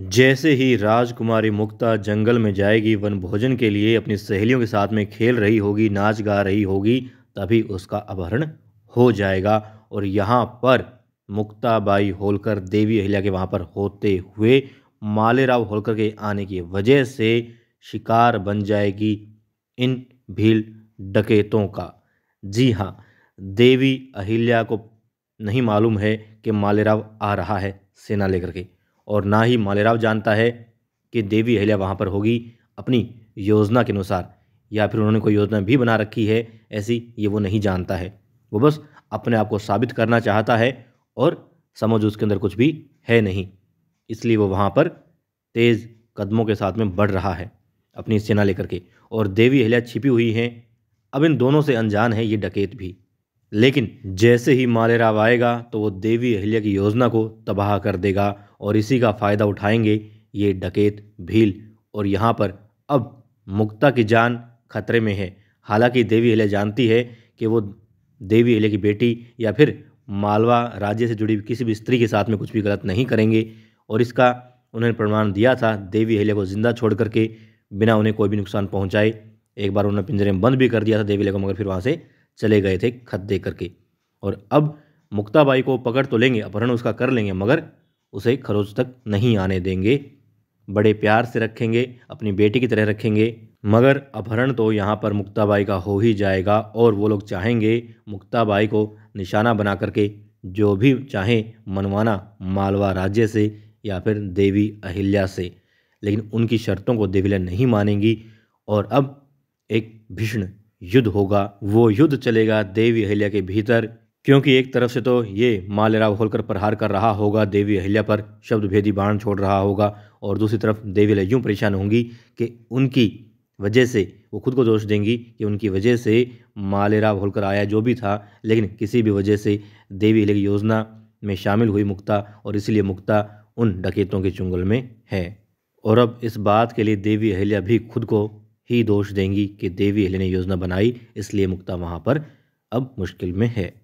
जैसे ही राजकुमारी मुक्ता जंगल में जाएगी वन भोजन के लिए अपनी सहेलियों के साथ में खेल रही होगी नाच गा रही होगी तभी उसका अपहरण हो जाएगा और यहाँ पर मुक्ताबाई होलकर देवी अहिल्या के वहाँ पर होते हुए मालेराव होलकर के आने की वजह से शिकार बन जाएगी इन भील डकेतों का जी हाँ देवी अहिल्या को नहीं मालूम है कि मालेराव आ रहा है सेना लेकर के और ना ही मालेराव जानता है कि देवी अहिल्या वहाँ पर होगी अपनी योजना के अनुसार या फिर उन्होंने कोई योजना भी बना रखी है ऐसी ये वो नहीं जानता है वो बस अपने आप को साबित करना चाहता है और समझ उसके अंदर कुछ भी है नहीं इसलिए वो वहाँ पर तेज़ कदमों के साथ में बढ़ रहा है अपनी सेना लेकर के और देवी अहिल्या छिपी हुई हैं अब इन दोनों से अनजान है ये डकेत भी लेकिन जैसे ही मालेराव आएगा तो वो देवी अहिल्या की योजना को तबाह कर देगा और इसी का फ़ायदा उठाएंगे ये डकेत भील और यहाँ पर अब मुक्ता की जान खतरे में है हालांकि देवी हले जानती है कि वो देवी हले की बेटी या फिर मालवा राज्य से जुड़ी किसी भी स्त्री के साथ में कुछ भी गलत नहीं करेंगे और इसका उन्होंने प्रमाण दिया था देवी हेले को ज़िंदा छोड़ करके बिना उन्हें कोई भी नुकसान पहुँचाए एक बार उन्होंने पिंजरे में बंद भी कर दिया था देवी हेले को मगर फिर वहाँ से चले गए थे खत दे करके और अब मुक्ताबाई को पकड़ तो लेंगे अपहरण उसका कर लेंगे मगर उसे खरोच तक नहीं आने देंगे बड़े प्यार से रखेंगे अपनी बेटी की तरह रखेंगे मगर अपहरण तो यहाँ पर मुक्ताबाई का हो ही जाएगा और वो लोग चाहेंगे मुक्ताबाई को निशाना बना करके जो भी चाहें मनवाना मालवा राज्य से या फिर देवी अहिल्या से लेकिन उनकी शर्तों को देविला नहीं मानेंगी और अब एक भीषण युद्ध होगा वो युद्ध चलेगा देवी अहिल्या के भीतर क्योंकि एक तरफ से तो ये माँ लहराव होलकर प्रहार कर रहा होगा देवी अहिल्या पर शब्द भेदी बाण छोड़ रहा होगा और दूसरी तरफ देवी लह यूँ परेशान होंगी कि उनकी वजह से वो खुद को दोष देंगी कि उनकी वजह से मालेराव होलकर आया जो भी था लेकिन किसी भी वजह से देवी अहिल्या की योजना में शामिल हुई मुक्ता और इसलिए मुक्ता उन डकेतों के चुंगल में है और अब इस बात के लिए देवी अहिल्या भी खुद को ही दोष देंगी कि देवी अहिल्या ने योजना बनाई इसलिए मुक्ता वहाँ पर अब मुश्किल में है